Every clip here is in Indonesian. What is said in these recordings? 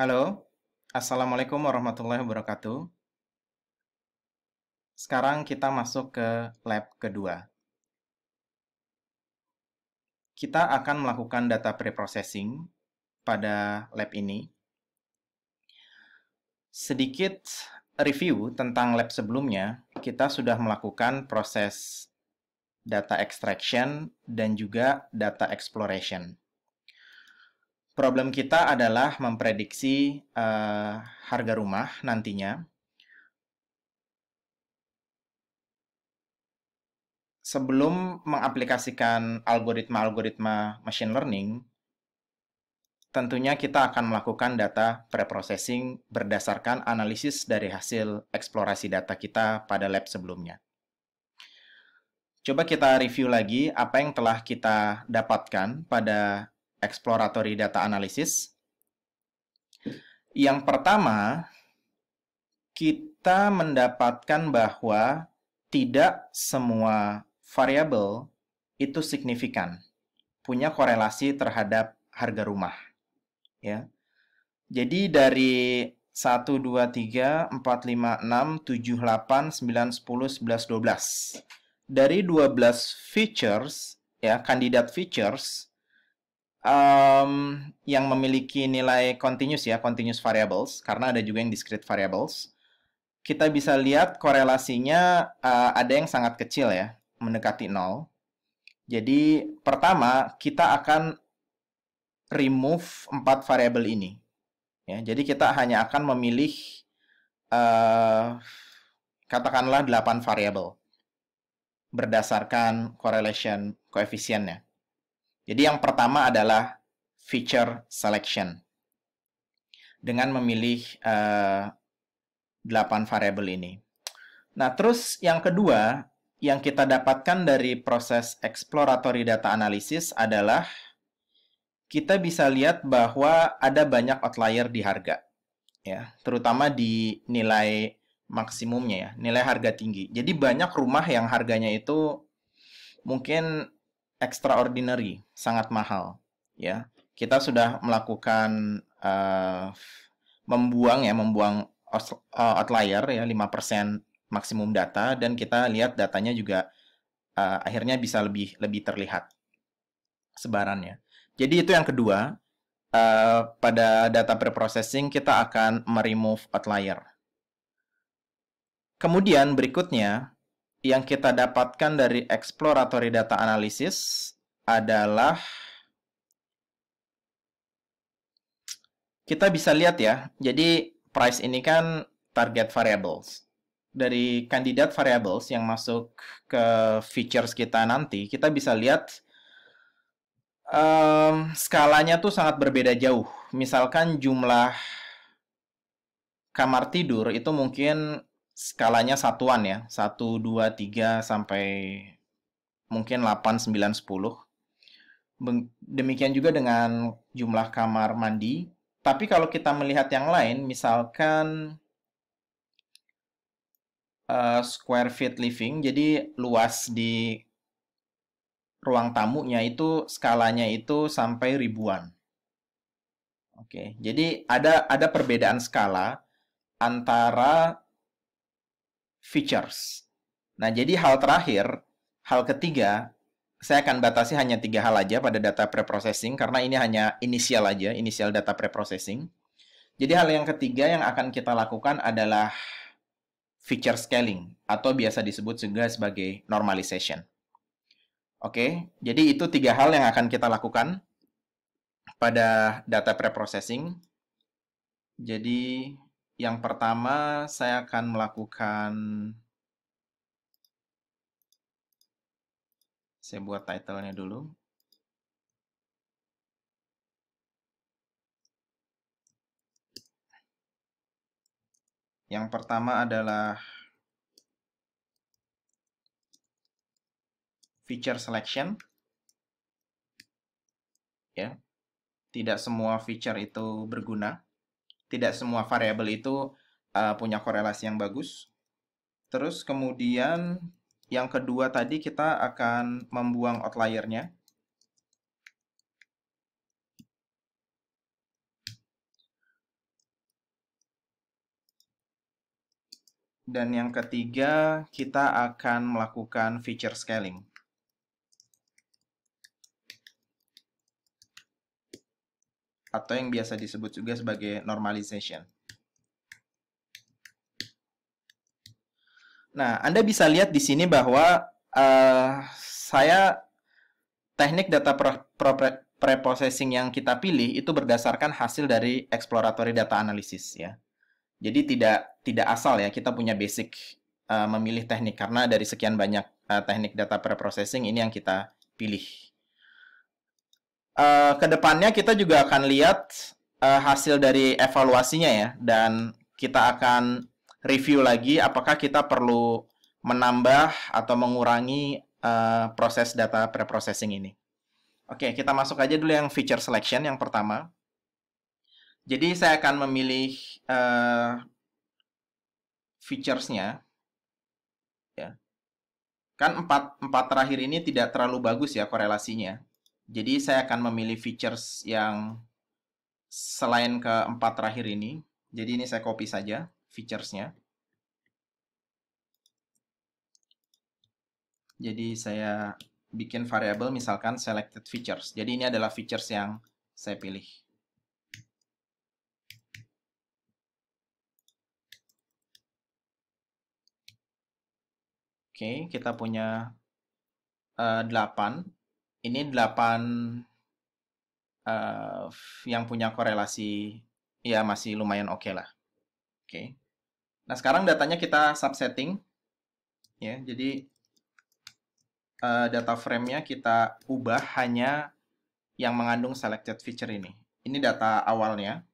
Halo, Assalamualaikum warahmatullahi wabarakatuh. Sekarang kita masuk ke lab kedua. Kita akan melakukan data preprocessing pada lab ini. Sedikit review tentang lab sebelumnya, kita sudah melakukan proses data extraction dan juga data exploration. Problem kita adalah memprediksi uh, harga rumah nantinya. Sebelum mengaplikasikan algoritma-algoritma machine learning, tentunya kita akan melakukan data preprocessing berdasarkan analisis dari hasil eksplorasi data kita pada lab sebelumnya. Coba kita review lagi apa yang telah kita dapatkan pada exploratory data analysis. Yang pertama, kita mendapatkan bahwa tidak semua variabel itu signifikan, punya korelasi terhadap harga rumah. Ya. Jadi dari 1, 2, 3, 4, 5, 6, 7, 8, 9, 10, 11, 12. Dari 12 features, ya, kandidat features, um, yang memiliki nilai continuous ya, continuous variables, karena ada juga yang discrete variables, kita bisa lihat korelasinya uh, ada yang sangat kecil ya, mendekati nol. Jadi pertama kita akan remove empat variabel ini. Ya, jadi kita hanya akan memilih uh, katakanlah 8 variabel berdasarkan correlation koefisiennya. Jadi yang pertama adalah feature selection. Dengan memilih uh, eh, 8 variabel ini. Nah, terus yang kedua yang kita dapatkan dari proses exploratory data analysis adalah kita bisa lihat bahwa ada banyak outlier di harga. Ya, terutama di nilai maksimumnya ya, nilai harga tinggi. Jadi banyak rumah yang harganya itu mungkin extraordinary, sangat mahal, ya. Kita sudah melakukan uh, membuang ya, membuang eh, outlier ya 5% maksimum data dan kita lihat datanya juga uh, akhirnya bisa lebih lebih terlihat sebarannya. Jadi itu yang kedua, uh, pada data preprocessing kita akan meremove outlier. Kemudian berikutnya yang kita dapatkan dari exploratory data analysis adalah kita bisa lihat ya. Jadi price ini kan target variables. Dari kandidat variables yang masuk ke features kita nanti, kita bisa lihat um, skalanya tuh sangat berbeda jauh. Misalkan jumlah kamar tidur itu mungkin skalanya satuan ya. 1, 2, 3, sampai mungkin 8, 9, 10. Demikian juga dengan jumlah kamar mandi. Tapi kalau kita melihat yang lain, misalkan uh, square feet living, jadi luas di ruang tamunya itu skalanya itu sampai ribuan. Oke, jadi ada ada perbedaan skala antara features. Nah, jadi hal terakhir, hal ketiga, saya akan batasi hanya tiga hal aja pada data preprocessing karena ini hanya inisial aja, inisial data preprocessing. Jadi hal yang ketiga yang akan kita lakukan adalah feature scaling atau biasa disebut juga sebagai normalization. Oke, jadi itu tiga hal yang akan kita lakukan pada data preprocessing. Jadi yang pertama, saya akan melakukan saya buat title dulu. Yang pertama adalah feature selection. Ya. Tidak semua feature itu berguna tidak semua variabel itu uh, punya korelasi yang bagus. Terus kemudian yang kedua tadi kita akan membuang outliernya. Dan yang ketiga, kita akan melakukan feature scaling. atau yang biasa disebut juga sebagai normalization. Nah, Anda bisa lihat di sini bahwa uh, saya teknik data preprocessing yang kita pilih itu berdasarkan hasil dari exploratory data analysis ya. Jadi tidak tidak asal ya kita punya basic uh, memilih teknik karena dari sekian banyak uh, teknik data preprocessing ini yang kita pilih uh, kedepannya kita juga akan lihat uh, hasil dari evaluasinya ya dan kita akan review lagi apakah kita perlu menambah atau mengurangi uh, proses data preprocessing ini. Oke, kita masuk aja dulu yang feature selection yang pertama. Jadi saya akan memilih uh, features-nya. Ya. Kan empat, empat terakhir ini tidak terlalu bagus ya korelasinya. Jadi saya akan memilih features yang selain keempat terakhir ini. Jadi ini saya copy saja featuresnya. Jadi saya bikin variable misalkan selected features. Jadi ini adalah features yang saya pilih. Oke, okay, kita punya uh, eh, 8 ini 8 uh, eh, yang punya korelasi ya masih lumayan oke okay lah. Oke. Okay. Nah, sekarang datanya kita subsetting. Ya, jadi uh, data frame-nya kita ubah hanya yang mengandung selected feature ini. Ini data awalnya.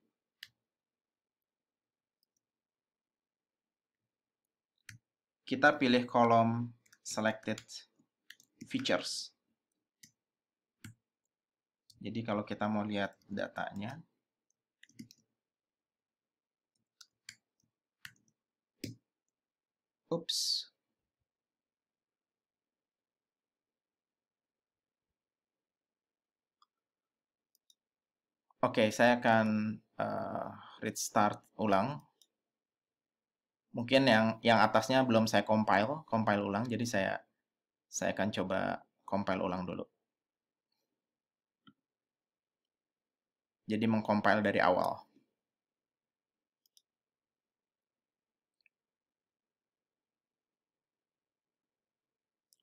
Kita pilih kolom selected features. Jadi kalau kita mau lihat datanya, Oops. Oke, okay, saya akan uh, restart ulang. Mungkin yang yang atasnya belum saya compile, compile ulang. Jadi saya saya akan coba compile ulang dulu. Jadi mengcompile dari awal.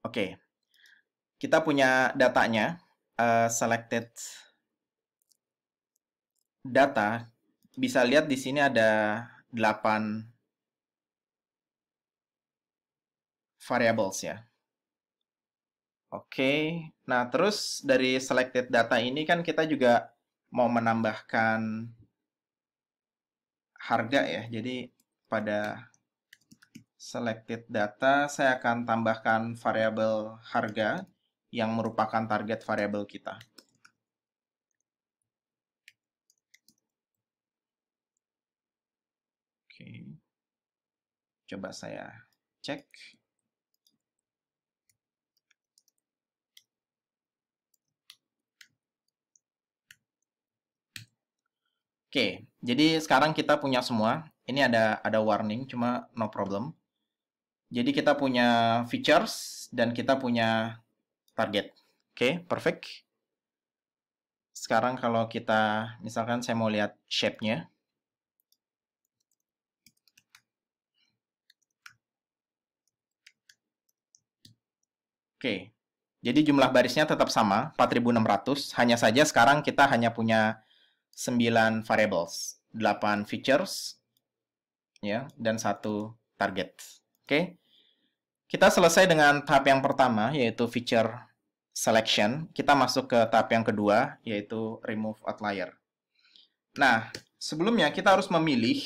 Oke, okay. kita punya datanya, uh, selected data. Bisa lihat di sini ada 8 variables ya. Oke, okay. nah terus dari selected data ini kan kita juga mau menambahkan harga ya. Jadi pada selected data saya akan tambahkan variabel harga yang merupakan target variabel kita. Oke. Coba saya cek. Oke, jadi sekarang kita punya semua. Ini ada ada warning, cuma no problem. Jadi kita punya features dan kita punya target. Oke, perfect. Sekarang kalau kita, misalkan saya mau lihat shape-nya. Oke, jadi jumlah barisnya tetap sama, 4600. Hanya saja sekarang kita hanya punya 9 variables, 8 features, ya, dan satu target. Oke. Kita selesai dengan tahap yang pertama yaitu feature selection. Kita masuk ke tahap yang kedua yaitu remove outlier. Nah, sebelumnya kita harus memilih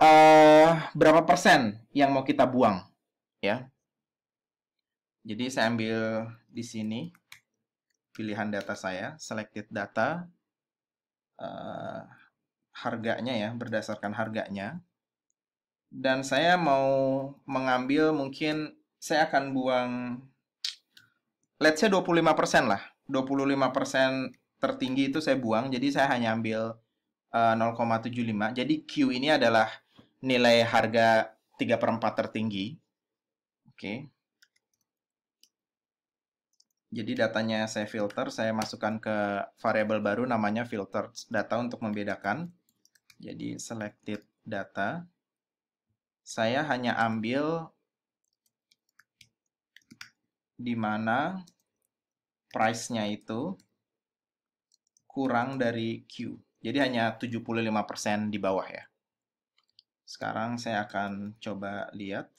uh, berapa persen yang mau kita buang, ya. Jadi saya ambil di sini pilihan data saya, selected data, uh, harganya ya, berdasarkan harganya. Dan saya mau mengambil mungkin saya akan buang let's say 25% lah. 25% tertinggi itu saya buang, jadi saya hanya ambil eh, uh, 0,75. Jadi Q ini adalah nilai harga 3 per 4 tertinggi. Oke. Okay. Jadi datanya saya filter, saya masukkan ke variable baru namanya filter data untuk membedakan. Jadi selected data. Saya hanya ambil di mana price-nya itu kurang dari Q. Jadi hanya 75% di bawah ya. Sekarang saya akan coba lihat.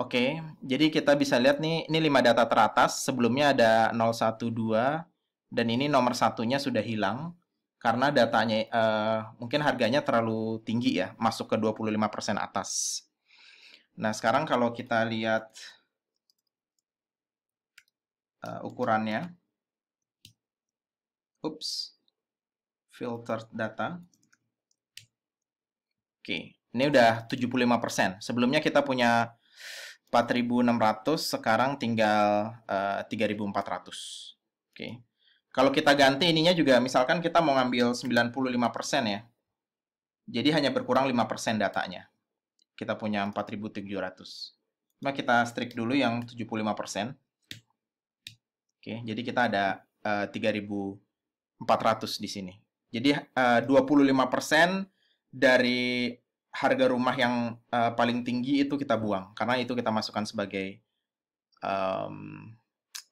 Oke, jadi kita bisa lihat nih, ini 5 data teratas, sebelumnya ada 012, dan ini nomor satunya sudah hilang, karena datanya uh, mungkin harganya terlalu tinggi ya, masuk ke 25% atas. Nah, sekarang kalau kita lihat uh, ukurannya, oops, filter data. Oke, ini udah 75%. Sebelumnya kita punya 4600 sekarang tinggal uh, eh, 3400. Oke. Okay. Kalau kita ganti ininya juga misalkan kita mau ngambil 95% ya. Jadi hanya berkurang 5% datanya. Kita punya 4700. Nah, kita strik dulu yang 75%. Oke, okay, jadi kita ada uh, eh, 3400 di sini. Jadi eh, uh, 25% dari harga rumah yang uh, paling tinggi itu kita buang karena itu kita masukkan sebagai um,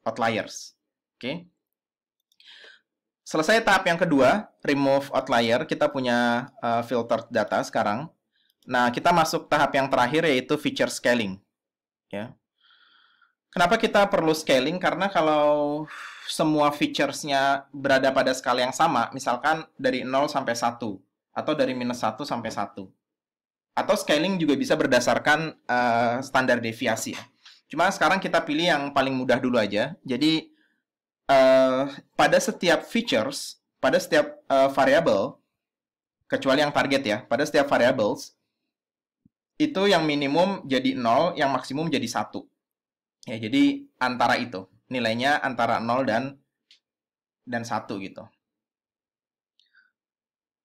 outliers. Oke. Okay? Selesai tahap yang kedua, remove outlier, kita punya uh, eh, filter data sekarang. Nah, kita masuk tahap yang terakhir yaitu feature scaling. Ya. Kenapa kita perlu scaling? Karena kalau semua features-nya berada pada skala yang sama, misalkan dari 0 sampai 1 atau dari minus 1 sampai 1 atau scaling juga bisa berdasarkan uh, standar deviasi. Cuma sekarang kita pilih yang paling mudah dulu aja. Jadi uh, pada setiap features, pada setiap uh, variable, kecuali yang target ya, pada setiap variables itu yang minimum jadi 0, yang maksimum jadi satu. Ya, jadi antara itu. Nilainya antara 0 dan dan 1 gitu.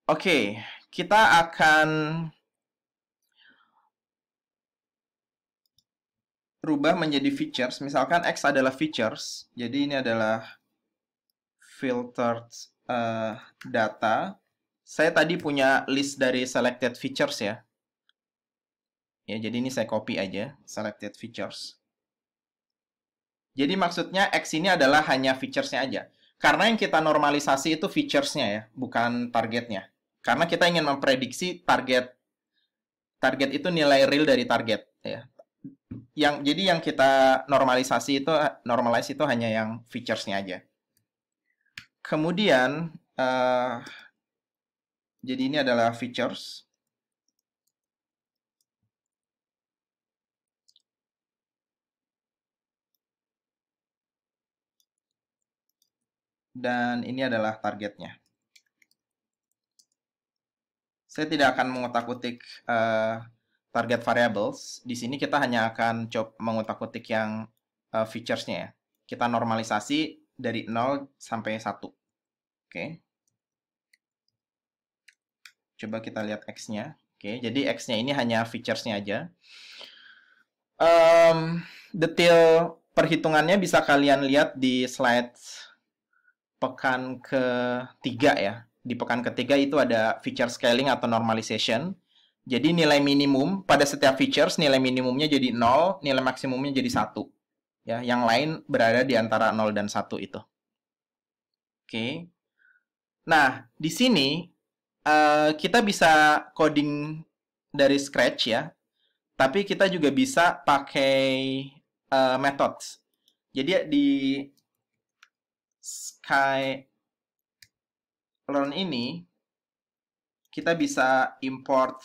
Oke, okay, kita akan rubah menjadi features. Misalkan X adalah features, jadi ini adalah filtered uh, data. Saya tadi punya list dari selected features ya. Ya, jadi ini saya copy aja, selected features. Jadi maksudnya X ini adalah hanya featuresnya aja. Karena yang kita normalisasi itu featuresnya ya, bukan targetnya. Karena kita ingin memprediksi target target itu nilai real dari target ya yang jadi yang kita normalisasi itu normalize itu hanya yang featuresnya aja. Kemudian uh, jadi ini adalah features. Dan ini adalah targetnya. Saya tidak akan mengutak-atik uh, eh, target variables, di sini kita hanya akan coba mengutak-utik yang uh, eh, featuresnya ya. Kita normalisasi dari 0 sampai 1. Oke. Okay. Coba kita lihat X-nya. Oke, okay, jadi X-nya ini hanya featuresnya aja. Um, detail perhitungannya bisa kalian lihat di slide pekan ketiga ya. Di pekan ketiga itu ada feature scaling atau normalization. Jadi nilai minimum pada setiap features nilai minimumnya jadi 0, nilai maksimumnya jadi 1. Ya, yang lain berada di antara 0 dan 1 itu. Oke. Okay. Nah, di sini uh, kita bisa coding dari scratch ya. Tapi kita juga bisa pakai uh, methods. Jadi di Sky Learn ini kita bisa import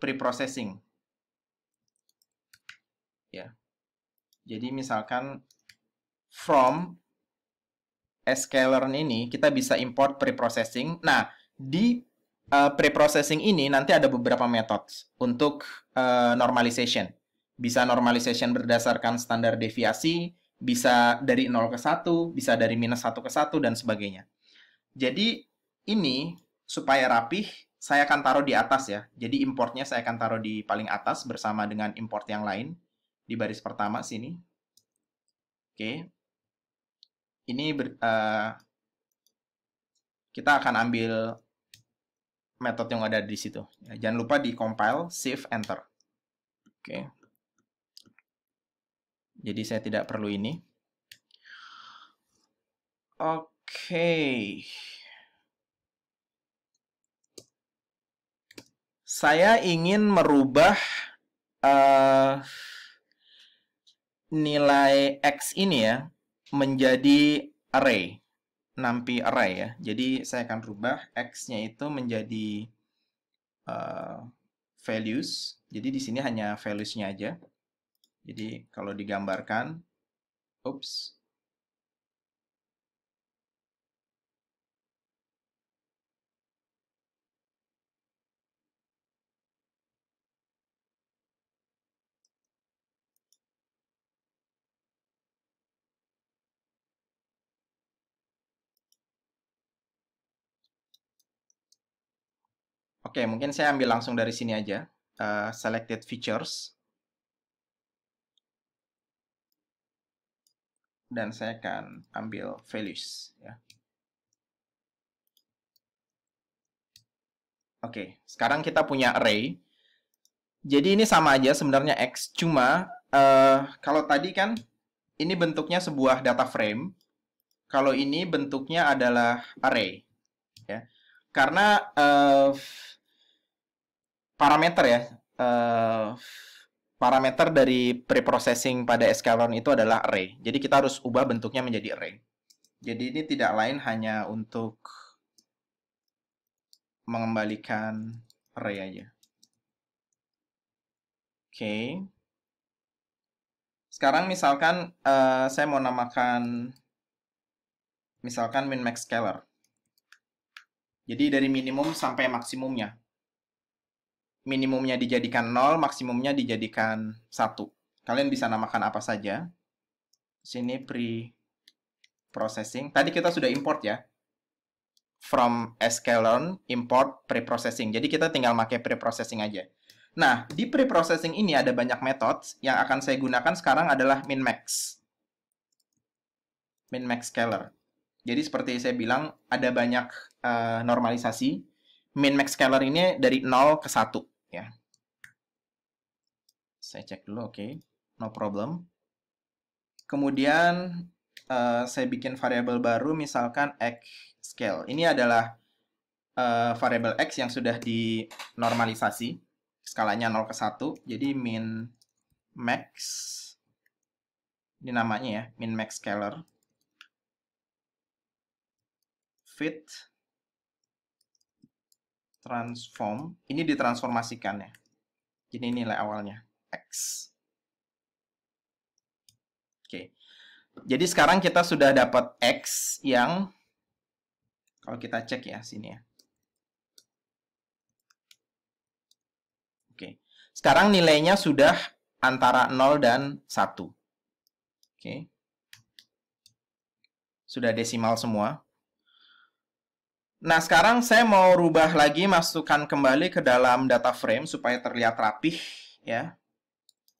pre-processing. Ya. Jadi misalkan from sklearn ini kita bisa import pre-processing. Nah, di uh, pre-processing ini nanti ada beberapa metode untuk uh, normalization. Bisa normalization berdasarkan standar deviasi, bisa dari 0 ke 1, bisa dari minus 1 ke 1, dan sebagainya. Jadi ini supaya rapih, saya akan taruh di atas ya. Jadi importnya saya akan taruh di paling atas bersama dengan import yang lain di baris pertama sini. Oke. Ini ber, uh, kita akan ambil metode yang ada di situ. Ya, jangan lupa di compile, save, enter. Oke. Jadi saya tidak perlu ini. Oke. saya ingin merubah uh, nilai x ini ya menjadi array, nampi array ya. Jadi saya akan rubah x-nya itu menjadi uh, values. Jadi di sini hanya values-nya aja. Jadi kalau digambarkan, oops, Oke, mungkin saya ambil langsung dari sini aja. Uh, selected features. Dan saya akan ambil values. ya. Oke, sekarang kita punya array. Jadi ini sama aja sebenarnya X, cuma uh, kalau tadi kan ini bentuknya sebuah data frame. Kalau ini bentuknya adalah array. ya. Karena... Uh, parameter ya uh, parameter dari preprocessing pada escalon itu adalah array. Jadi kita harus ubah bentuknya menjadi array. Jadi ini tidak lain hanya untuk mengembalikan array aja. Oke. Okay. Sekarang misalkan uh, saya mau namakan misalkan min max scalar. Jadi dari minimum sampai maksimumnya minimumnya dijadikan 0, maksimumnya dijadikan 1. Kalian bisa namakan apa saja. Sini pre-processing. Tadi kita sudah import ya. From sklearn import pre-processing. Jadi kita tinggal pakai pre-processing aja. Nah, di pre-processing ini ada banyak metode. Yang akan saya gunakan sekarang adalah min-max. Min-max scalar. Jadi seperti saya bilang, ada banyak uh, normalisasi min max scalar ini dari 0 ke 1 ya. Saya cek dulu, oke. Okay. No problem. Kemudian uh, saya bikin variabel baru misalkan x scale. Ini adalah uh, variabel x yang sudah dinormalisasi. Skalanya 0 ke 1. Jadi min max ini namanya ya, min max scalar fit transform ini ditransformasikan ya jadi nilai awalnya x oke jadi sekarang kita sudah dapat x yang kalau kita cek ya sini ya oke sekarang nilainya sudah antara 0 dan 1 oke sudah desimal semua Nah, sekarang saya mau rubah lagi, masukkan kembali ke dalam data frame supaya terlihat rapih ya.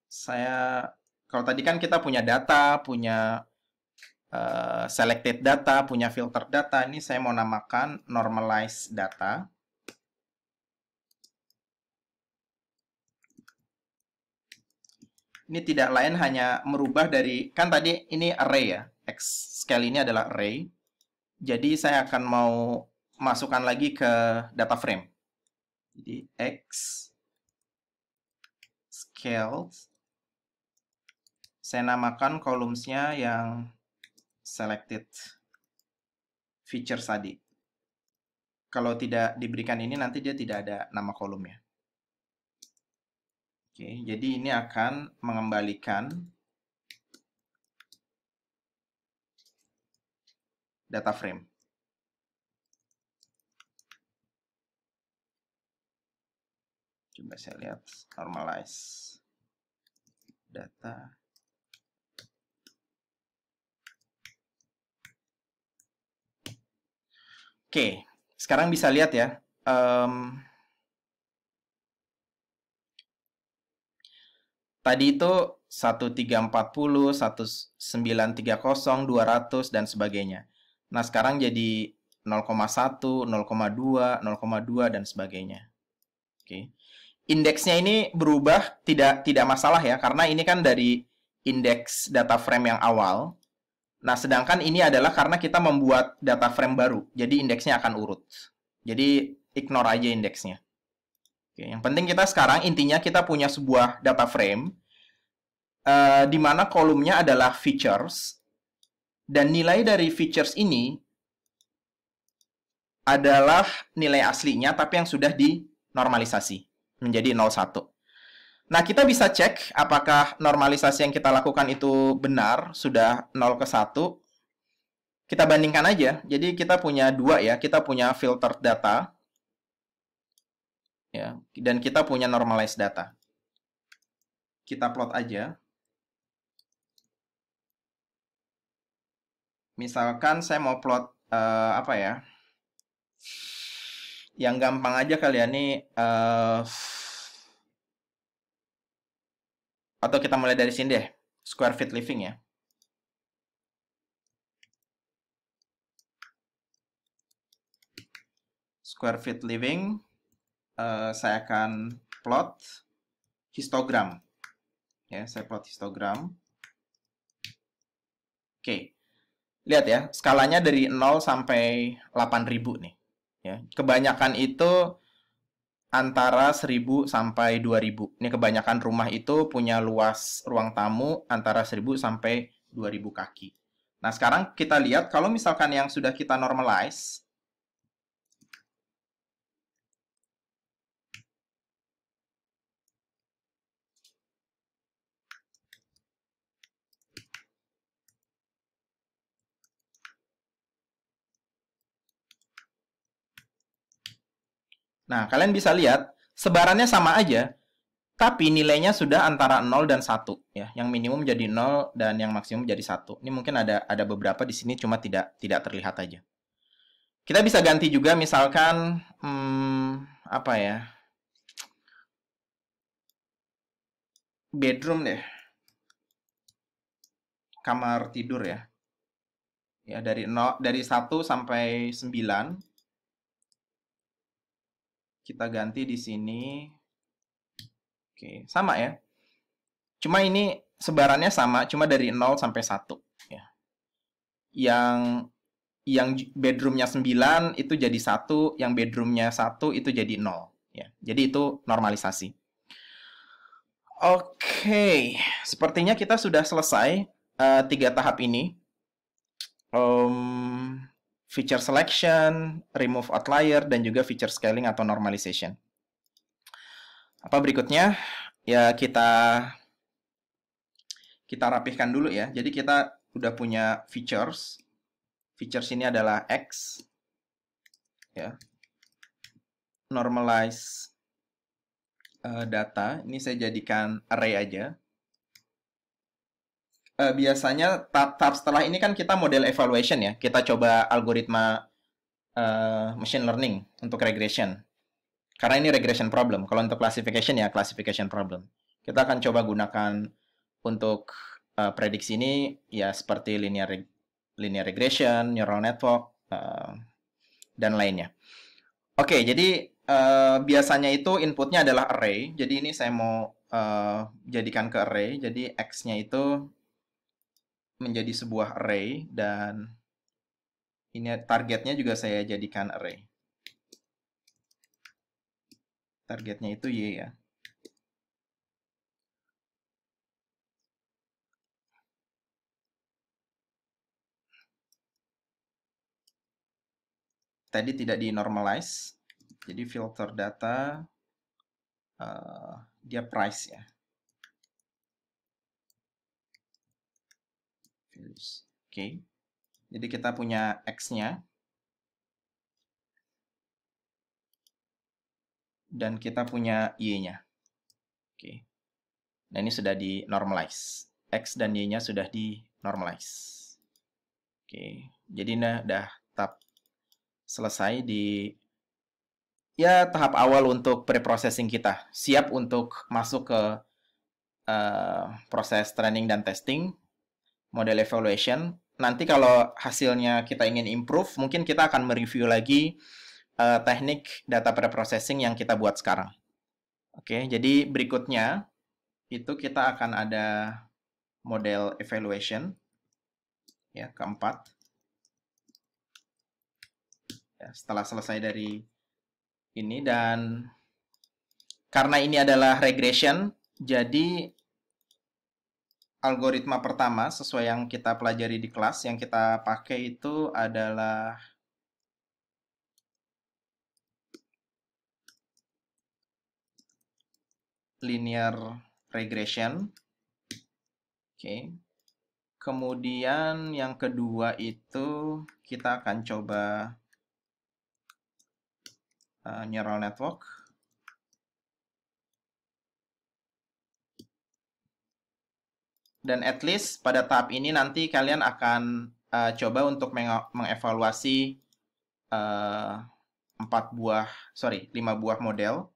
Saya, kalau tadi kan kita punya data, punya uh, selected data, punya filter data. Ini saya mau namakan normalize data. Ini tidak lain hanya merubah dari, kan tadi ini array ya, X scale ini adalah array. Jadi saya akan mau masukkan lagi ke data frame. Jadi X scale saya namakan kolumnya yang selected feature tadi. Kalau tidak diberikan ini nanti dia tidak ada nama kolumnya. Oke, jadi ini akan mengembalikan data frame. coba saya lihat normalize data Oke, sekarang bisa lihat ya. Um, tadi itu 1340, 1930, 200, dan sebagainya. Nah, sekarang jadi 0,1, 0,2, 0,2, dan sebagainya. Oke indeksnya ini berubah tidak tidak masalah ya karena ini kan dari indeks data frame yang awal. Nah, sedangkan ini adalah karena kita membuat data frame baru. Jadi indeksnya akan urut. Jadi ignore aja indeksnya. Oke, yang penting kita sekarang intinya kita punya sebuah data frame uh, di mana kolomnya adalah features dan nilai dari features ini adalah nilai aslinya tapi yang sudah dinormalisasi menjadi 01. Nah, kita bisa cek apakah normalisasi yang kita lakukan itu benar, sudah 0 ke 1. Kita bandingkan aja. Jadi kita punya dua ya, kita punya filter data. Ya, dan kita punya normalized data. Kita plot aja. Misalkan saya mau plot uh, apa ya? yang gampang aja kali ya nih uh, atau kita mulai dari sini deh square feet living ya square feet living uh, saya akan plot histogram ya saya plot histogram oke okay. lihat ya skalanya dari 0 sampai 8000 nih Ya, kebanyakan itu antara 1000 sampai 2000. Ini kebanyakan rumah itu punya luas ruang tamu antara 1000 sampai 2000 kaki. Nah, sekarang kita lihat kalau misalkan yang sudah kita normalize Nah, kalian bisa lihat, sebarannya sama aja, tapi nilainya sudah antara 0 dan 1 ya. Yang minimum jadi 0 dan yang maksimum jadi 1. Ini mungkin ada ada beberapa di sini cuma tidak tidak terlihat aja. Kita bisa ganti juga misalkan hmm, apa ya? Bedroom deh. Kamar tidur ya. Ya dari 0 dari 1 sampai 9 kita ganti di sini. Oke, sama ya. Cuma ini sebarannya sama, cuma dari 0 sampai 1 ya. Yang yang bedroomnya 9 itu jadi 1, yang bedroomnya 1 itu jadi 0. Ya, jadi itu normalisasi. Oke, sepertinya kita sudah selesai uh, tiga tahap ini. Um, feature selection, remove outlier, dan juga feature scaling atau normalization. Apa berikutnya? Ya kita kita rapihkan dulu ya. Jadi kita udah punya features. Features ini adalah X, ya, normalize uh, data. Ini saya jadikan array aja uh, biasanya tahap setelah ini kan kita model evaluation ya. Kita coba algoritma uh, machine learning untuk regression. Karena ini regression problem. Kalau untuk classification ya classification problem. Kita akan coba gunakan untuk uh, prediksi ini ya seperti linear reg linear regression, neural network uh, dan lainnya. Oke, okay, jadi uh, biasanya itu inputnya adalah array. Jadi ini saya mau uh, jadikan ke array. Jadi x-nya itu menjadi sebuah array dan ini targetnya juga saya jadikan array. Targetnya itu Y ya. Tadi tidak di normalize, jadi filter data uh, dia price ya. values. Oke. Okay. Jadi kita punya X-nya. Dan kita punya Y-nya. Oke. Okay. Nah ini sudah di normalize. X dan Y-nya sudah di normalize. Oke. Jadi nah sudah tahap selesai di ya tahap awal untuk pre-processing kita. Siap untuk masuk ke uh, proses training dan testing model evaluation. Nanti kalau hasilnya kita ingin improve, mungkin kita akan mereview lagi uh, teknik data preprocessing yang kita buat sekarang. Oke, jadi berikutnya itu kita akan ada model evaluation ya keempat. Ya, setelah selesai dari ini dan karena ini adalah regression, jadi algoritma pertama sesuai yang kita pelajari di kelas yang kita pakai itu adalah linear regression. Oke. Okay. Kemudian yang kedua itu kita akan coba uh, neural network. dan at least pada tahap ini nanti kalian akan uh, coba untuk mengevaluasi eh, empat uh, buah sorry lima buah model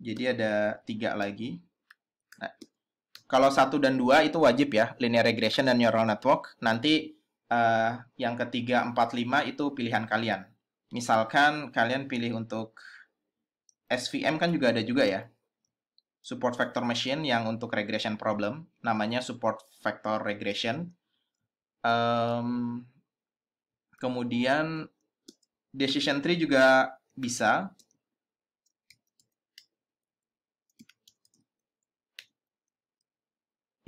jadi ada tiga lagi nah, kalau satu dan dua itu wajib ya linear regression dan neural network nanti uh, yang ketiga empat lima itu pilihan kalian misalkan kalian pilih untuk SVM kan juga ada juga ya support vector machine yang untuk regression problem, namanya support vector regression. Um, kemudian decision tree juga bisa.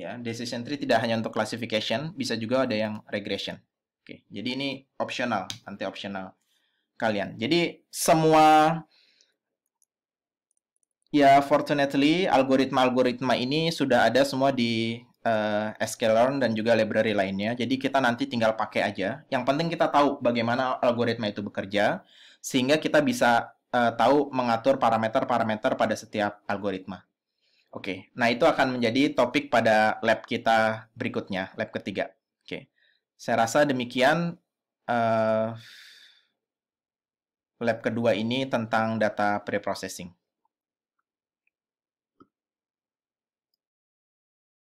Ya, decision tree tidak hanya untuk classification, bisa juga ada yang regression. Oke, jadi ini optional, nanti optional kalian. Jadi semua Ya, fortunately algoritma-algoritma ini sudah ada semua di uh, eh, sklearn dan juga library lainnya. Jadi kita nanti tinggal pakai aja. Yang penting kita tahu bagaimana algoritma itu bekerja sehingga kita bisa uh, tahu mengatur parameter-parameter pada setiap algoritma. Oke. Okay. Nah, itu akan menjadi topik pada lab kita berikutnya, lab ketiga. Oke. Okay. Saya rasa demikian uh, lab kedua ini tentang data preprocessing.